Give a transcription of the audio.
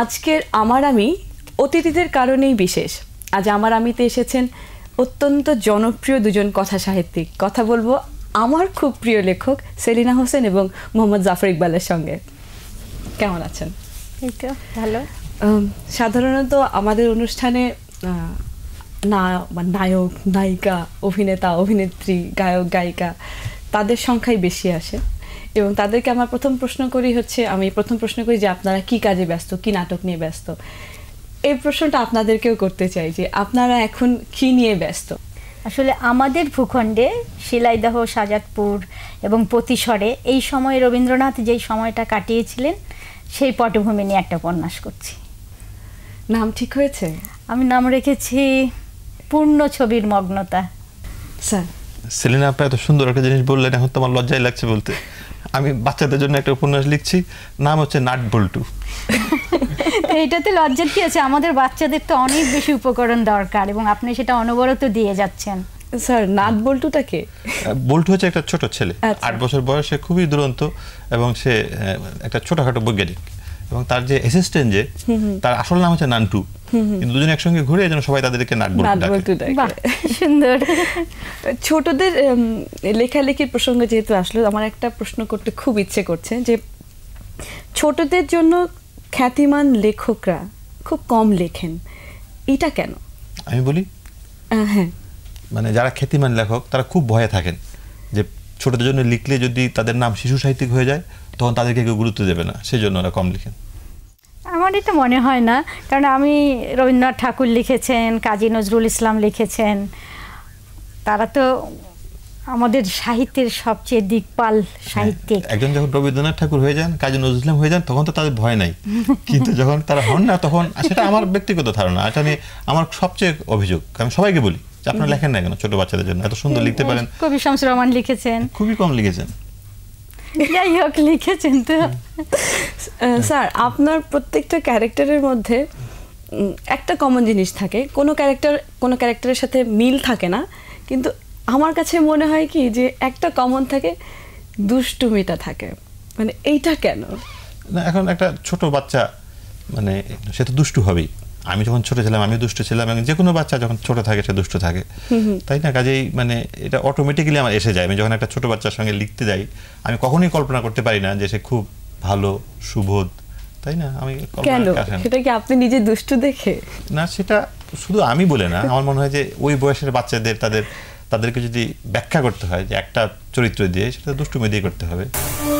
আজকের আমার আমি অতিথিদের কারণেই বিশেষ আজ আমার আমিতে এসেছেন অত্যন্ত জনপ্রিয় দুজন কথা সাহিত্যিক কথা বলবো আমার খুব প্রিয় লেখক সেলিনা হোসেন এবং মোহাম্মদ জাফর ইকবালের সঙ্গে কেমন আছেন ভালো সাধারণত আমাদের অনুষ্ঠানে না মানে নায়ক নায়িকা অভিনেতা অভিনেত্রী গায়ক গায়িকা তাদের সংখ্যাই বেশি আসে এবং তাদেরকে আমার প্রথম প্রশ্ন করি হচ্ছে আমি প্রথম প্রশ্ন করি যে আপনারা কি কাজে ব্যস্ত কি নাটক নিয়ে ব্যস্ত এই প্রশ্নটা আপনাদেরকেও করতে চাই যে আপনারা এখন কি নিয়ে ব্যস্ত আসলে আমাদের ভূখণ্ডে শিলাইদাহ সাজাদপুর এবং প্রতিসরে এই সময়ে রবীন্দ্রনাথ যেই সময়টা কাটিয়েছিলেন সেই পটভূমি নিয়ে একটা উপন্যাস করছি নাম ঠিক হয়েছে আমি নাম রেখেছি পূর্ণ ছবির মগ্নতা স্যার সেলিনা আপনি এত সুন্দর একটা জিনিস বললেন এখন তোমার লজ্জাই লাগছে বলতে আমি বাচ্চাদের জন্য একটা উপন্যাস লিখছি নাম হচ্ছে নাট বল্টু এইটাতে লজ্জার কি আছে আমাদের বাচ্চাদের তো অনেক বেশি উপকরণ দরকার এবং আপনি সেটা অনবরত দিয়ে যাচ্ছেন স্যার নাট বল্টুটা কে বল্টু হচ্ছে একটা ছোট ছেলে আচ্ছা। আট বছর বয়সে খুবই দুরন্ত এবং সে একটা ছোটখাটো বৈজ্ঞানিক এবং তার যে অ্যাসিস্ট্যান্ট যে তার আসল নাম হচ্ছে নান্টু কিন্তু দুজন একসঙ্গে ঘুরে যেন সবাই তাদেরকে নাটবল্টু ডাকে সুন্দর ছোটদের লেখালেখির প্রসঙ্গ যেহেতু আসলো আমার একটা প্রশ্ন করতে খুব ইচ্ছে করছে যে ছোটদের জন্য খ্যাতিমান লেখকরা খুব কম লেখেন এটা কেন আমি বলি হ্যাঁ মানে যারা খ্যাতিমান লেখক তারা খুব ভয়ে থাকেন যে ছোটদের জন্য লিখলে যদি তাদের নাম শিশু সাহিত্যিক হয়ে যায় তখন তাদেরকে কেউ গুরুত্ব দেবে না সেই জন্য ওরা কম লিখেন আমার এটা মনে হয় না কারণ আমি রবীন্দ্রনাথ ঠাকুর লিখেছেন কাজী নজরুল ইসলাম লিখেছেন তারা তো আমাদের সাহিত্যের সবচেয়ে দিকপাল হ্যাঁ, সাহিত্যিক একজন যখন রবীন্দ্রনাথ ঠাকুর হয়ে যান কাজী নজরুল ইসলাম হয়ে যান তখন তো তাদের ভয় নাই কিন্তু যখন তারা হন না তখন সেটা আমার ব্যক্তিগত ধারণা এটা আমি আমার সবচেয়ে অভিযোগ আমি সবাইকে বলি আপনারা লেখেন না কেন ছোট বাচ্চাদের জন্য এত সুন্দর লিখতে পারেন কবি শামসুর রহমান লিখেছেন খুবই কম লিখেছেন যাই হোক লিখেছেন তো স্যার আপনার প্রত্যেকটা ক্যারেক্টারের মধ্যে একটা কমন জিনিস থাকে কোনো ক্যারেক্টার কোনো ক্যারেক্টারের সাথে মিল থাকে না কিন্তু আমার কাছে মনে হয় কি যে একটা কমন থাকে দুষ্টুমিটা থাকে মানে এইটা কেন না এখন একটা ছোট বাচ্চা মানে সে তো দুষ্টু হবেই আমি যখন ছোট ছিলাম আমি দুষ্ট ছিলাম এবং যে কোনো বাচ্চা যখন ছোট থাকে সে দুষ্ট থাকে তাই না কাজেই মানে এটা অটোমেটিক্যালি আমার এসে যায় আমি যখন একটা ছোট বাচ্চার সঙ্গে লিখতে যাই আমি কখনোই কল্পনা করতে পারি না যে সে খুব ভালো সুবোধ তাই না আমি সেটা কি আপনি নিজে দুষ্ট দেখে না সেটা শুধু আমি বলে না আমার মনে হয় যে ওই বয়সের বাচ্চাদের তাদের তাদেরকে যদি ব্যাখ্যা করতে হয় যে একটা চরিত্র দিয়ে সেটা দুষ্টুমি দিয়ে করতে হবে